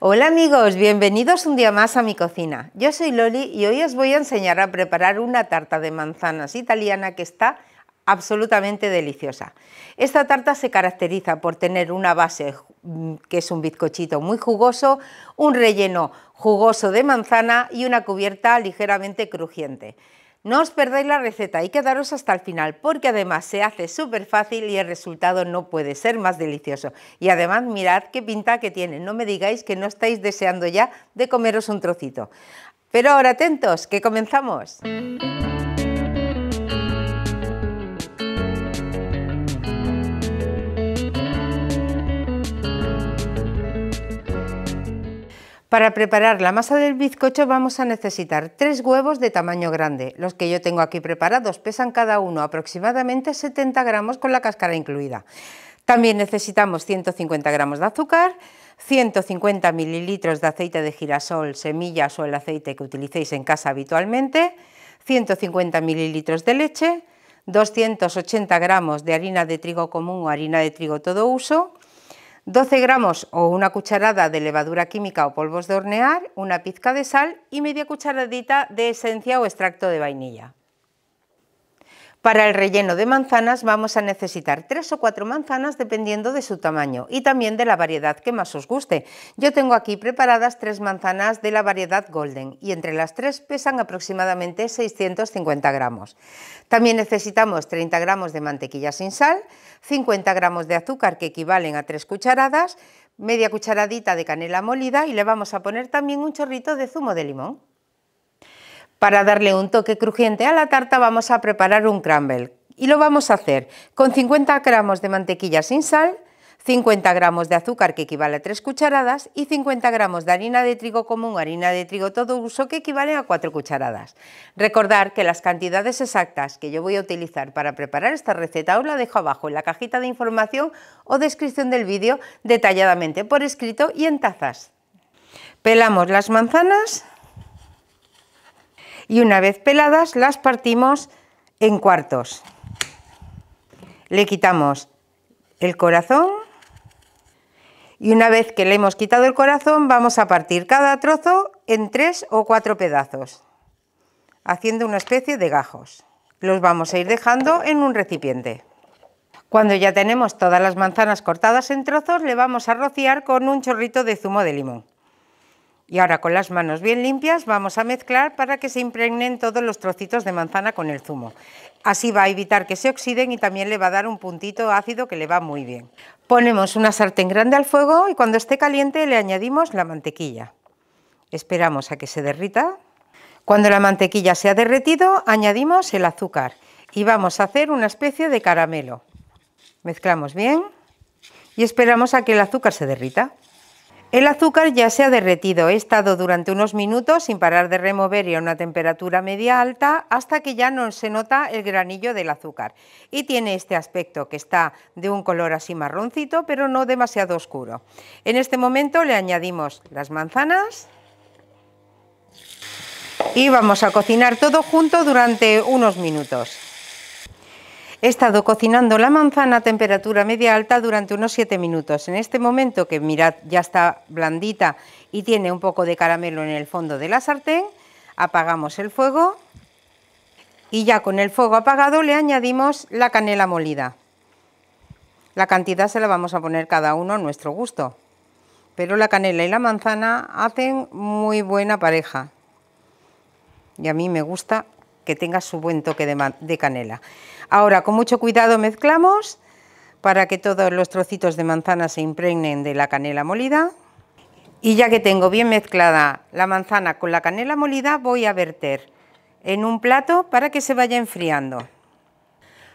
Hola amigos, bienvenidos un día más a mi cocina. Yo soy Loli y hoy os voy a enseñar a preparar una tarta de manzanas italiana que está absolutamente deliciosa. Esta tarta se caracteriza por tener una base que es un bizcochito muy jugoso, un relleno jugoso de manzana y una cubierta ligeramente crujiente. No os perdáis la receta y quedaros hasta el final porque además se hace súper fácil y el resultado no puede ser más delicioso. Y además mirad qué pinta que tiene, no me digáis que no estáis deseando ya de comeros un trocito. Pero ahora atentos, que comenzamos. Para preparar la masa del bizcocho vamos a necesitar tres huevos de tamaño grande. Los que yo tengo aquí preparados pesan cada uno aproximadamente 70 gramos con la cáscara incluida. También necesitamos 150 gramos de azúcar, 150 mililitros de aceite de girasol, semillas o el aceite que utilicéis en casa habitualmente, 150 mililitros de leche, 280 gramos de harina de trigo común o harina de trigo todo uso, 12 gramos o una cucharada de levadura química o polvos de hornear, una pizca de sal y media cucharadita de esencia o extracto de vainilla. Para el relleno de manzanas vamos a necesitar tres o cuatro manzanas dependiendo de su tamaño y también de la variedad que más os guste. Yo tengo aquí preparadas tres manzanas de la variedad Golden y entre las tres pesan aproximadamente 650 gramos. También necesitamos 30 gramos de mantequilla sin sal, 50 gramos de azúcar que equivalen a 3 cucharadas, media cucharadita de canela molida y le vamos a poner también un chorrito de zumo de limón. Para darle un toque crujiente a la tarta vamos a preparar un crumble y lo vamos a hacer con 50 gramos de mantequilla sin sal, 50 gramos de azúcar que equivale a 3 cucharadas y 50 gramos de harina de trigo común, harina de trigo todo uso que equivale a 4 cucharadas. Recordar que las cantidades exactas que yo voy a utilizar para preparar esta receta os la dejo abajo en la cajita de información o descripción del vídeo detalladamente por escrito y en tazas. Pelamos las manzanas y una vez peladas las partimos en cuartos. Le quitamos el corazón y una vez que le hemos quitado el corazón vamos a partir cada trozo en tres o cuatro pedazos, haciendo una especie de gajos. Los vamos a ir dejando en un recipiente. Cuando ya tenemos todas las manzanas cortadas en trozos, le vamos a rociar con un chorrito de zumo de limón. Y ahora con las manos bien limpias vamos a mezclar para que se impregnen todos los trocitos de manzana con el zumo. Así va a evitar que se oxiden y también le va a dar un puntito ácido que le va muy bien. Ponemos una sartén grande al fuego y cuando esté caliente le añadimos la mantequilla. Esperamos a que se derrita. Cuando la mantequilla se ha derretido añadimos el azúcar y vamos a hacer una especie de caramelo. Mezclamos bien y esperamos a que el azúcar se derrita. El azúcar ya se ha derretido. He estado durante unos minutos sin parar de remover y a una temperatura media alta hasta que ya no se nota el granillo del azúcar. Y tiene este aspecto que está de un color así marroncito, pero no demasiado oscuro. En este momento le añadimos las manzanas y vamos a cocinar todo junto durante unos minutos. He estado cocinando la manzana a temperatura media alta durante unos 7 minutos. En este momento, que mirad, ya está blandita y tiene un poco de caramelo en el fondo de la sartén, apagamos el fuego y ya con el fuego apagado le añadimos la canela molida. La cantidad se la vamos a poner cada uno a nuestro gusto, pero la canela y la manzana hacen muy buena pareja y a mí me gusta que tenga su buen toque de, de canela. Ahora, con mucho cuidado mezclamos para que todos los trocitos de manzana se impregnen de la canela molida. Y ya que tengo bien mezclada la manzana con la canela molida, voy a verter en un plato para que se vaya enfriando.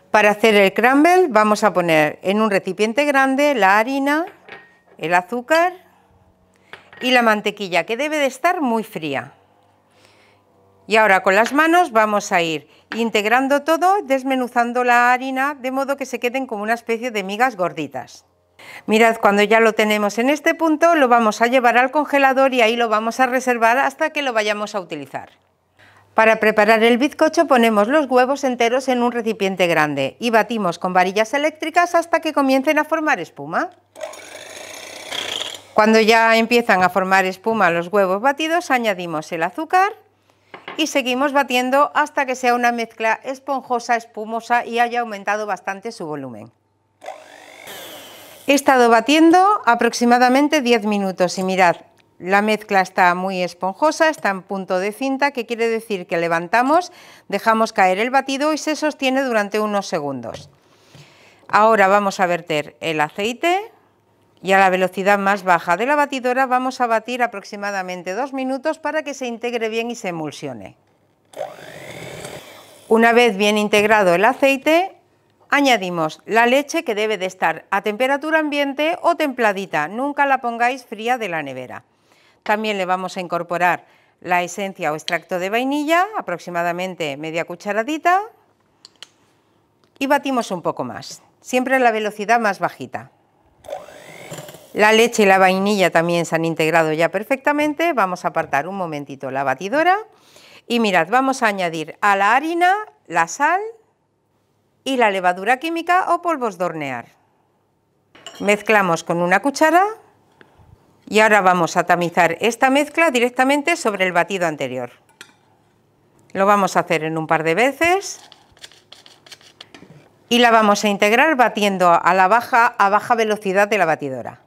Para hacer el crumble vamos a poner en un recipiente grande la harina, el azúcar y la mantequilla, que debe de estar muy fría. Y ahora con las manos vamos a ir integrando todo, desmenuzando la harina de modo que se queden como una especie de migas gorditas. Mirad, cuando ya lo tenemos en este punto, lo vamos a llevar al congelador y ahí lo vamos a reservar hasta que lo vayamos a utilizar. Para preparar el bizcocho ponemos los huevos enteros en un recipiente grande y batimos con varillas eléctricas hasta que comiencen a formar espuma. Cuando ya empiezan a formar espuma los huevos batidos, añadimos el azúcar y seguimos batiendo hasta que sea una mezcla esponjosa, espumosa y haya aumentado bastante su volumen. He estado batiendo aproximadamente 10 minutos y mirad, la mezcla está muy esponjosa, está en punto de cinta, que quiere decir que levantamos, dejamos caer el batido y se sostiene durante unos segundos. Ahora vamos a verter el aceite y a la velocidad más baja de la batidora vamos a batir aproximadamente dos minutos para que se integre bien y se emulsione. Una vez bien integrado el aceite, añadimos la leche que debe de estar a temperatura ambiente o templadita, nunca la pongáis fría de la nevera. También le vamos a incorporar la esencia o extracto de vainilla, aproximadamente media cucharadita, y batimos un poco más, siempre a la velocidad más bajita. La leche y la vainilla también se han integrado ya perfectamente. Vamos a apartar un momentito la batidora. Y mirad, vamos a añadir a la harina la sal y la levadura química o polvos de hornear. Mezclamos con una cuchara y ahora vamos a tamizar esta mezcla directamente sobre el batido anterior. Lo vamos a hacer en un par de veces y la vamos a integrar batiendo a la baja a baja velocidad de la batidora.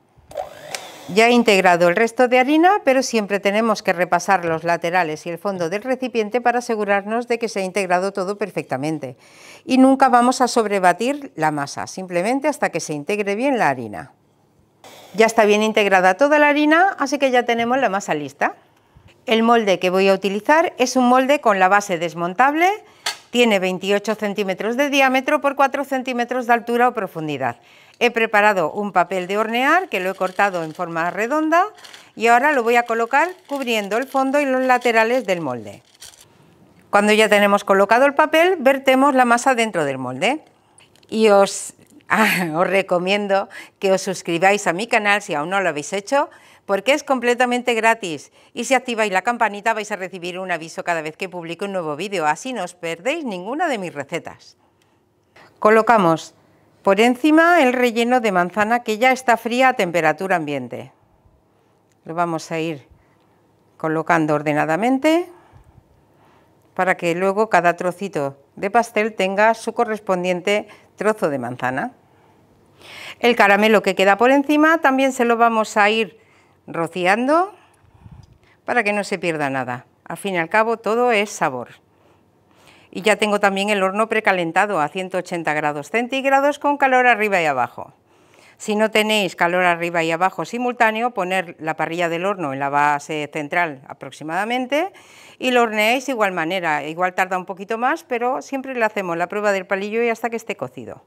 Ya he integrado el resto de harina, pero siempre tenemos que repasar los laterales y el fondo del recipiente para asegurarnos de que se ha integrado todo perfectamente. Y nunca vamos a sobrebatir la masa, simplemente hasta que se integre bien la harina. Ya está bien integrada toda la harina, así que ya tenemos la masa lista. El molde que voy a utilizar es un molde con la base desmontable, tiene 28 centímetros de diámetro por 4 centímetros de altura o profundidad. He preparado un papel de hornear que lo he cortado en forma redonda y ahora lo voy a colocar cubriendo el fondo y los laterales del molde. Cuando ya tenemos colocado el papel, vertemos la masa dentro del molde. Y ah, os, recomiendo que os suscribáis a mi canal si aún no lo habéis hecho, porque es completamente gratis y si activáis la campanita vais a recibir un aviso cada vez que publique un nuevo vídeo, así no os perdéis ninguna de mis recetas. Colocamos por encima el relleno de manzana que ya está fría a temperatura ambiente. Lo vamos a ir colocando ordenadamente para que luego cada trocito de pastel tenga su correspondiente trozo de manzana. El caramelo que queda por encima también se lo vamos a ir rociando para que no se pierda nada. Al fin y al cabo todo es sabor. Y ya tengo también el horno precalentado a 180 grados centígrados con calor arriba y abajo. Si no tenéis calor arriba y abajo simultáneo, poner la parrilla del horno en la base central aproximadamente y lo horneáis de igual manera. Igual tarda un poquito más, pero siempre le hacemos la prueba del palillo y hasta que esté cocido.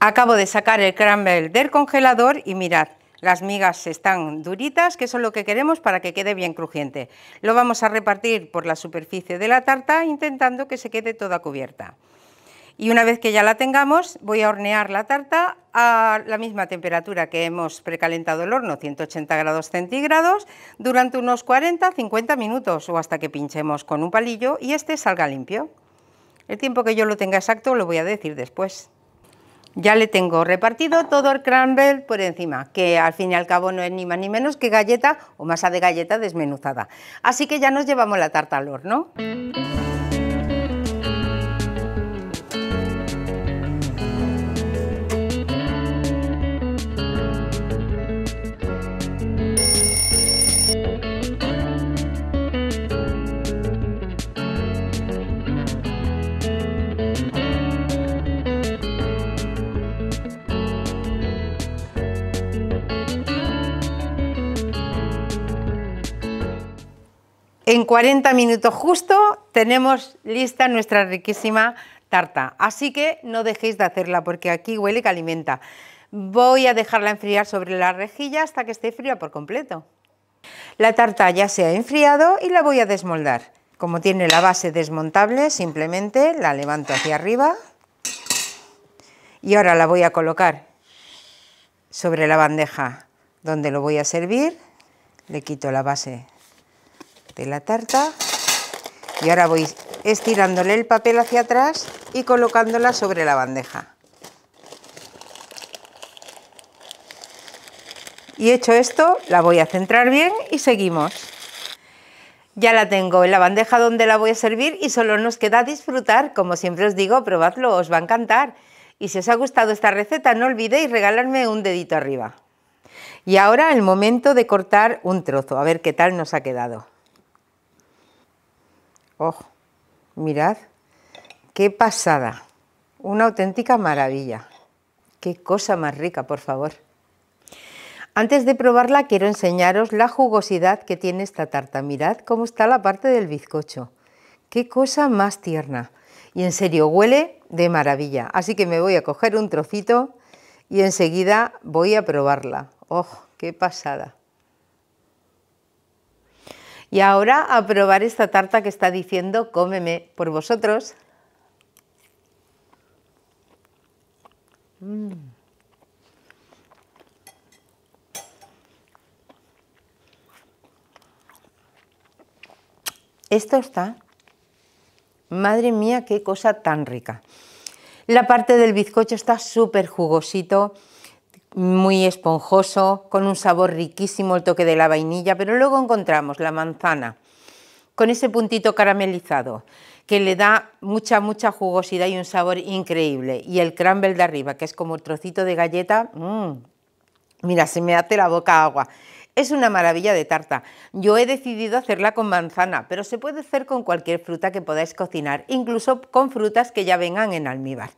Acabo de sacar el crumble del congelador y mirad, las migas están duritas, que son es lo que queremos para que quede bien crujiente. Lo vamos a repartir por la superficie de la tarta, intentando que se quede toda cubierta. Y una vez que ya la tengamos, voy a hornear la tarta a la misma temperatura que hemos precalentado el horno, 180 grados centígrados, durante unos 40-50 minutos o hasta que pinchemos con un palillo y este salga limpio. El tiempo que yo lo tenga exacto lo voy a decir después. Ya le tengo repartido todo el crumble por encima, que al fin y al cabo no es ni más ni menos que galleta o masa de galleta desmenuzada. Así que ya nos llevamos la tarta al horno. En 40 minutos justo tenemos lista nuestra riquísima tarta, así que no dejéis de hacerla porque aquí huele que alimenta. Voy a dejarla enfriar sobre la rejilla hasta que esté fría por completo. La tarta ya se ha enfriado y la voy a desmoldar. Como tiene la base desmontable, simplemente la levanto hacia arriba y ahora la voy a colocar sobre la bandeja donde lo voy a servir. Le quito la base de la tarta y ahora voy estirándole el papel hacia atrás y colocándola sobre la bandeja. Y hecho esto, la voy a centrar bien y seguimos. Ya la tengo en la bandeja donde la voy a servir y solo nos queda disfrutar. Como siempre os digo, probadlo, os va a encantar. Y si os ha gustado esta receta, no olvidéis regalarme un dedito arriba. Y ahora el momento de cortar un trozo, a ver qué tal nos ha quedado. Oh, mirad, qué pasada, una auténtica maravilla. Qué cosa más rica, por favor. Antes de probarla quiero enseñaros la jugosidad que tiene esta tarta. Mirad cómo está la parte del bizcocho. Qué cosa más tierna. Y en serio, huele de maravilla. Así que me voy a coger un trocito y enseguida voy a probarla. ¡Oh, qué pasada! Y ahora a probar esta tarta que está diciendo cómeme por vosotros. Mm. Esto está. Madre mía, qué cosa tan rica. La parte del bizcocho está súper jugosito muy esponjoso, con un sabor riquísimo, el toque de la vainilla, pero luego encontramos la manzana con ese puntito caramelizado que le da mucha, mucha jugosidad y un sabor increíble. Y el crumble de arriba, que es como el trocito de galleta, mm, mira, se me hace la boca agua. Es una maravilla de tarta. Yo he decidido hacerla con manzana, pero se puede hacer con cualquier fruta que podáis cocinar, incluso con frutas que ya vengan en almíbar.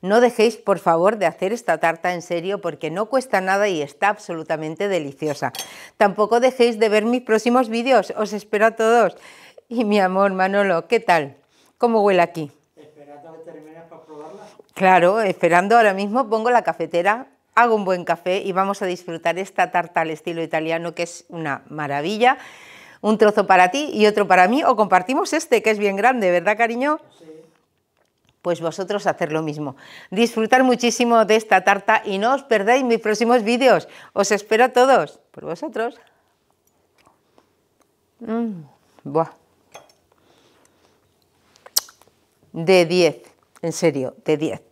No dejéis, por favor, de hacer esta tarta en serio porque no cuesta nada y está absolutamente deliciosa. Tampoco dejéis de ver mis próximos vídeos, os espero a todos. Y mi amor, Manolo, ¿qué tal? ¿Cómo huele aquí? Esperando que termine para probarla. Claro, esperando ahora mismo pongo la cafetera hago un buen café y vamos a disfrutar esta tarta al estilo italiano que es una maravilla. Un trozo para ti y otro para mí o compartimos este que es bien grande, ¿verdad cariño? Sí pues vosotros hacer lo mismo. Disfrutar muchísimo de esta tarta y no os perdáis mis próximos vídeos. Os espero a todos, por vosotros. Mm, de 10, en serio, de 10.